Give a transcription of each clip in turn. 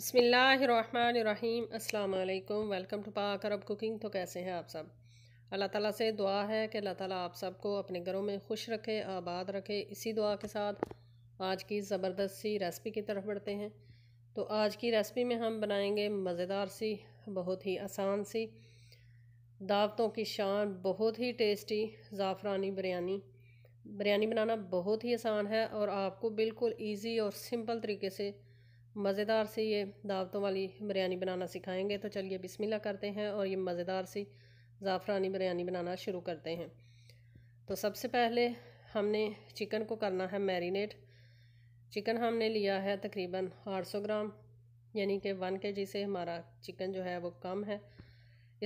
बसमीम् अल्लाम welcome to पाक Arab cooking तो कैसे हैं आप सब अल्लाह ताला से दुआ है कि अल्लाह ताला आप सबको अपने घरों में खुश रखे आबाद रखे इसी दुआ के साथ आज की ज़बरदस्त सी रेसिपी की तरफ बढ़ते हैं तो आज की रेसिपी में हम बनाएंगे मज़ेदार सी बहुत ही आसान सी दावतों की शान बहुत ही टेस्टी ज़ाफ़रानी बिरयानी बिरयानी बनाना बहुत ही आसान है और आपको बिल्कुल ईजी और सिंपल तरीके से मज़ेदार सी ये दावतों वाली बिरयानी बनाना सिखाएंगे तो चलिए बिस्मिल्लाह करते हैं और ये मज़ेदार सी ज़ाफ़रानी बिरयानी बनाना शुरू करते हैं तो सबसे पहले हमने चिकन को करना है मैरिनेट चिकन हमने लिया है तकरीबन 800 ग्राम यानी कि वन के जी से हमारा चिकन जो है वो कम है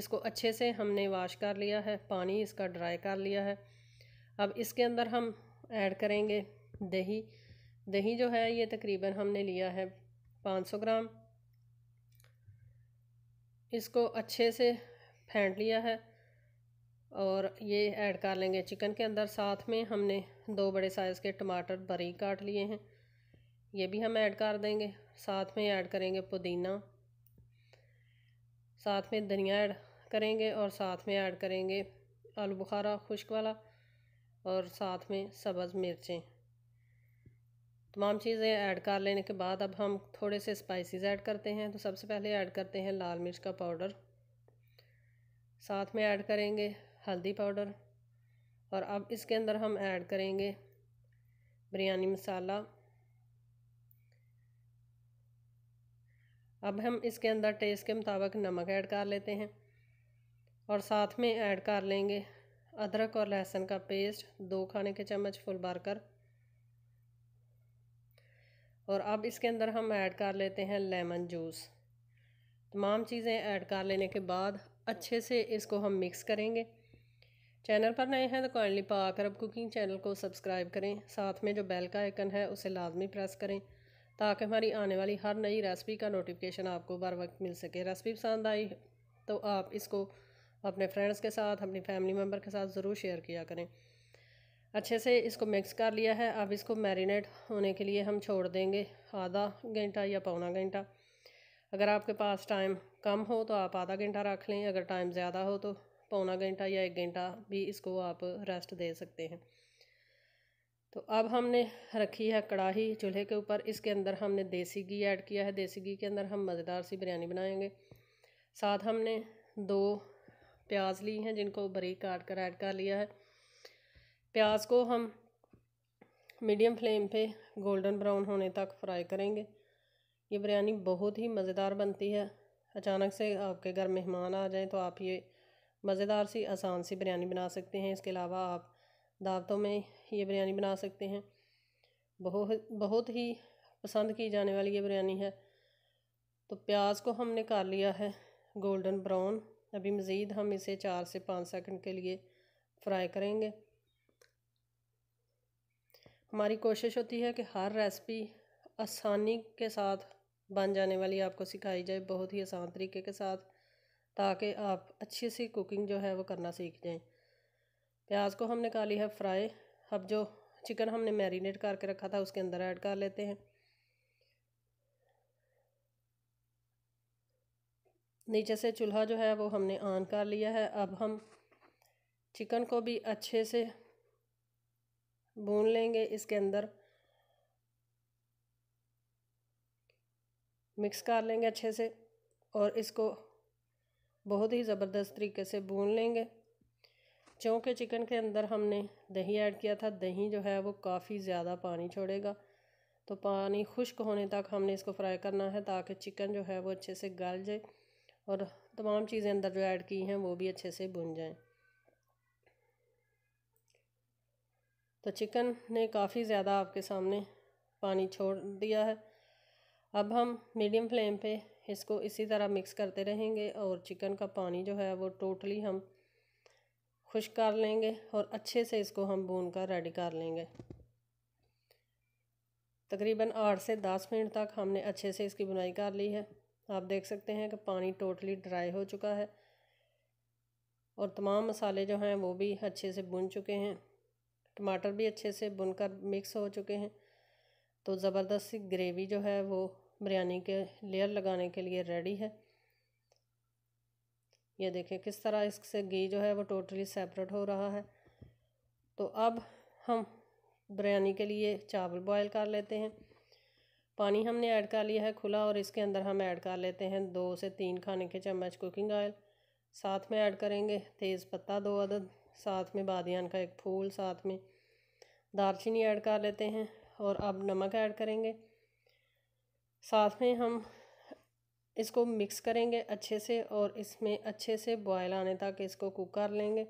इसको अच्छे से हमने वाश कर लिया है पानी इसका ड्राई कर लिया है अब इसके अंदर हम ऐड करेंगे दही दही जो है ये तकरीबन हमने लिया है 500 ग्राम इसको अच्छे से फेंट लिया है और ये ऐड कर लेंगे चिकन के अंदर साथ में हमने दो बड़े साइज़ के टमाटर बारीक काट लिए हैं ये भी हम ऐड कर देंगे साथ में ऐड करेंगे पुदीना साथ में धनिया ऐड करेंगे और साथ में ऐड करेंगे आलू बुखारा खुश्क वाला और साथ में सब्ज़ मिर्चें तमाम चीज़ें ऐड कर लेने के बाद अब हम थोड़े से स्पाइसेस ऐड करते हैं तो सबसे पहले ऐड करते हैं लाल मिर्च का पाउडर साथ में ऐड करेंगे हल्दी पाउडर और अब इसके अंदर हम ऐड करेंगे बिरयानी मसाला अब हम इसके अंदर टेस्ट के मुताबिक नमक ऐड कर लेते हैं और साथ में ऐड कर लेंगे अदरक और लहसुन का पेस्ट दो खाने के चम्मच फुल कर और अब इसके अंदर हम ऐड कर लेते हैं लेमन जूस तमाम चीज़ें ऐड कर लेने के बाद अच्छे से इसको हम मिक्स करेंगे चैनल पर नए हैं तो kindly Pak Arab cooking channel को सब्सक्राइब करें साथ में जो बेल का आइकन है उसे लाजमी प्रेस करें ताकि हमारी आने वाली हर नई रेसिपी का नोटिफिकेशन आपको बार वक्त मिल सके रेसिपी पसंद आई तो आप इसको अपने फ्रेंड्स के साथ अपनी फैमिली मेम्बर के साथ ज़रूर शेयर किया करें अच्छे से इसको मिक्स कर लिया है अब इसको मैरिनेट होने के लिए हम छोड़ देंगे आधा घंटा या पौना घंटा अगर आपके पास टाइम कम हो तो आप आधा घंटा रख लें अगर टाइम ज़्यादा हो तो पौना घंटा या एक घंटा भी इसको आप रेस्ट दे सकते हैं तो अब हमने रखी है कढ़ाही चूल्हे के ऊपर इसके अंदर हमने देसी घी ऐड किया है देसी घी के अंदर हम मज़ेदार सी बिरयानी बनाएंगे साथ हमने दो प्याज ली हैं जिनको बरीक काट कर ऐड कर लिया है प्याज को हम मीडियम फ्लेम पे गोल्डन ब्राउन होने तक फ्राई करेंगे ये बिरयानी बहुत ही मज़ेदार बनती है अचानक से आपके घर मेहमान आ जाएँ तो आप ये मज़ेदार सी आसान सी बिरयानी बना सकते हैं इसके अलावा आप दावतों में ये बिरयानी बना सकते हैं बहुत बहुत ही पसंद की जाने वाली ये बिरयानी है तो प्याज को हमने कर लिया है गोल्डन ब्राउन अभी मज़ीद हम इसे चार से पाँच सेकंड के लिए फ्राई करेंगे हमारी कोशिश होती है कि हर रेसिपी आसानी के साथ बन जाने वाली आपको सिखाई जाए बहुत ही आसान तरीके के साथ ताकि आप अच्छी सी कुकिंग जो है वो करना सीख जाएं प्याज को हमने काली है फ्राई अब जो चिकन हमने मैरिनेट करके रखा था उसके अंदर ऐड कर लेते हैं नीचे से चूल्हा जो है वो हमने ऑन कर लिया है अब हम चिकन को भी अच्छे से भून लेंगे इसके अंदर मिक्स कर लेंगे अच्छे से और इसको बहुत ही ज़बरदस्त तरीके से भून लेंगे चूँकि चिकन के अंदर हमने दही ऐड किया था दही जो है वो काफ़ी ज़्यादा पानी छोड़ेगा तो पानी खुश्क होने तक हमने इसको फ्राई करना है ताकि चिकन जो है वो अच्छे से गल जाए और तमाम चीज़ें अंदर जो ऐड की हैं वो भी अच्छे से भुन जाएँ तो चिकन ने काफ़ी ज़्यादा आपके सामने पानी छोड़ दिया है अब हम मीडियम फ्लेम पे इसको इसी तरह मिक्स करते रहेंगे और चिकन का पानी जो है वो टोटली हम खुश कर लेंगे और अच्छे से इसको हम भून कर रेडी कर लेंगे तकरीबन आठ से दस मिनट तक हमने अच्छे से इसकी बुनाई कर ली है आप देख सकते हैं कि पानी टोटली ड्राई हो चुका है और तमाम मसाले जो हैं वो भी अच्छे से भुन चुके हैं टमाटर भी अच्छे से बुनकर मिक्स हो चुके हैं तो ज़बरदस्त सी ग्रेवी जो है वो बिरयानी के लेयर लगाने के लिए रेडी है ये देखें किस तरह इससे घी जो है वो टोटली सेपरेट हो रहा है तो अब हम बिरयानी के लिए चावल बॉयल कर लेते हैं पानी हमने ऐड कर लिया है खुला और इसके अंदर हम ऐड कर लेते हैं दो से तीन खाने के चम्मच कुकिंग ऑयल साथ में ऐड करेंगे तेज़ पत्ता दो अदद साथ में बादियान का एक फूल साथ में दालचीनी ऐड कर लेते हैं और अब नमक ऐड करेंगे साथ में हम इसको मिक्स करेंगे अच्छे से और इसमें अच्छे से बॉयल आने तक इसको कुक कर लेंगे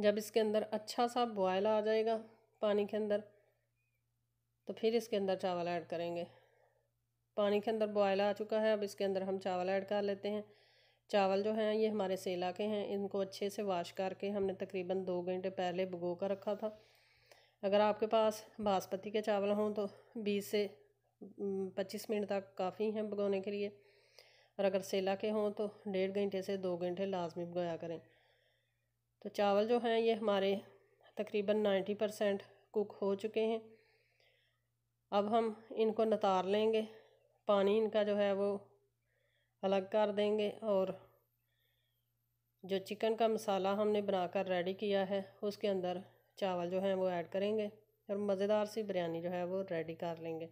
जब इसके अंदर अच्छा सा बॉयल आ जाएगा पानी के अंदर तो फिर इसके अंदर चावल ऐड करेंगे पानी के अंदर बॉयल आ चुका है अब इसके अंदर हम चावल ऐड कर लेते हैं चावल जो हैं ये हमारे सेला के हैं इनको अच्छे से वाश करके हमने तकरीबन दो घंटे पहले भगो कर रखा था अगर आपके पास बासमती के चावल हों तो बीस से पच्चीस मिनट तक काफ़ी हैं भगोने के लिए और अगर सेला के हों तो डेढ़ घंटे से दो घंटे लाजमी भगोया करें तो चावल जो हैं ये हमारे तकरीबन नाइन्टी परसेंट कुक हो चुके हैं अब हम इनको नतार लेंगे पानी इनका जो है वो अलग कर देंगे और जो चिकन का मसाला हमने बनाकर रेडी किया है उसके अंदर चावल जो है वो ऐड करेंगे और मज़ेदार सी बिरयानी जो है वो रेडी कर लेंगे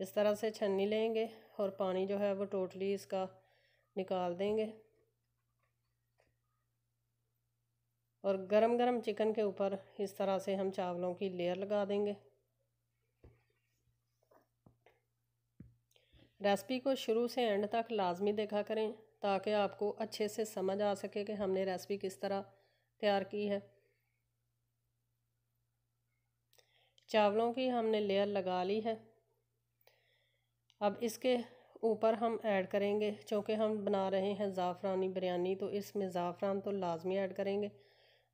इस तरह से छन्नी लेंगे और पानी जो है वो टोटली इसका निकाल देंगे और गरम गरम चिकन के ऊपर इस तरह से हम चावलों की लेयर लगा देंगे रेसिपी को शुरू से एंड तक लाजमी देखा करें ताकि आपको अच्छे से समझ आ सके कि हमने रेसिपी किस तरह तैयार की है चावलों की हमने लेयर लगा ली है अब इसके ऊपर हम ऐड करेंगे चूँकि हम बना रहे हैं ज़ाफ़रानी बिरयानी तो इसमें ज़ाफ़रान तो लाजमी ऐड करेंगे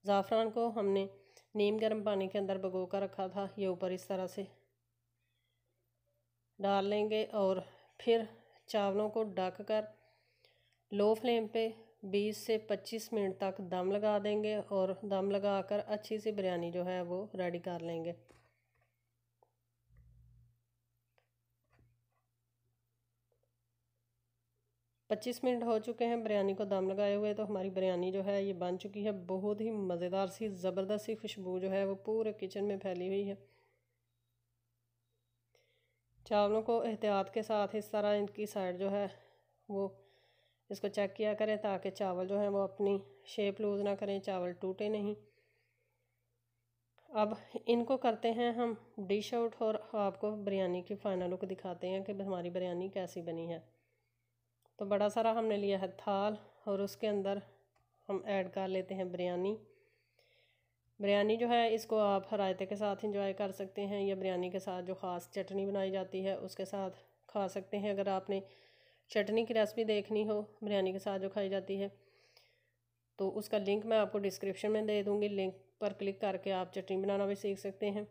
ज़ाफ़रान को हमने नीम गर्म पानी के अंदर भगो कर रखा था ये ऊपर इस तरह से डाल लेंगे और फिर चावलों को ढक कर लो फ्लेम पे 20 से 25 मिनट तक दम लगा देंगे और दम लगा कर अच्छी सी बिरयानी जो है वो रेडी कर लेंगे पच्चीस मिनट हो चुके हैं बिरयानी को दम लगाए हुए तो हमारी बिरयानी जो है ये बन चुकी है बहुत ही मज़ेदार सी ज़बरदस्त सी खुशबू जो है वो पूरे किचन में फैली हुई है चावलों को एहतियात के साथ इस तरह इनकी साइड जो है वो इसको चेक किया करें ताकि चावल जो है वो अपनी शेप लूज़ ना करें चावल टूटे नहीं अब इनको करते हैं हम डिश आउट और आपको बिरयानी की फ़ाइनल लुक दिखाते हैं कि हमारी बिरयानी कैसी बनी है तो बड़ा सारा हमने लिया है थाल और उसके अंदर हम ऐड कर लेते हैं बिरयानी बिरयानी जो है इसको आप रायते के साथ इंजॉय कर सकते हैं या बिरयानी के साथ जो ख़ास चटनी बनाई जाती है उसके साथ खा सकते हैं अगर आपने चटनी की रेसिपी देखनी हो बिरयानी के साथ जो खाई जाती है तो उसका लिंक मैं आपको डिस्क्रिप्शन में दे दूँगी लिंक पर क्लिक करके आप चटनी बनाना भी सीख सकते हैं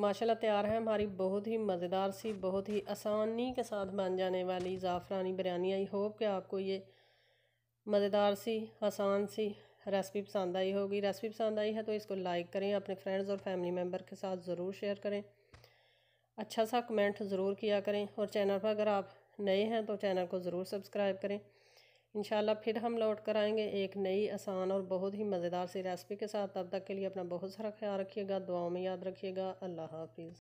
माशाल्लाह तैयार है हमारी बहुत ही मज़ेदार सी बहुत ही आसानी के साथ बन जाने वाली ज़ाफ़रानी बिरयानी आई होप कि आपको ये मज़ेदार सी आसान सी रेसिपी पसंद आई होगी रेसिपी पसंद आई है तो इसको लाइक करें अपने फ्रेंड्स और फैमिली मेम्बर के साथ ज़रूर शेयर करें अच्छा सा कमेंट ज़रूर किया करें और चैनल पर अगर आप नए हैं तो चैनल को ज़रूर सब्सक्राइब करें इन फिर हम लौट कर आएंगे एक नई आसान और बहुत ही मज़ेदार सी रेसिपी के साथ तब तक के लिए अपना बहुत सारा ख्याल रखिएगा दुआओं में याद रखिएगा अल्लाह हाफिज़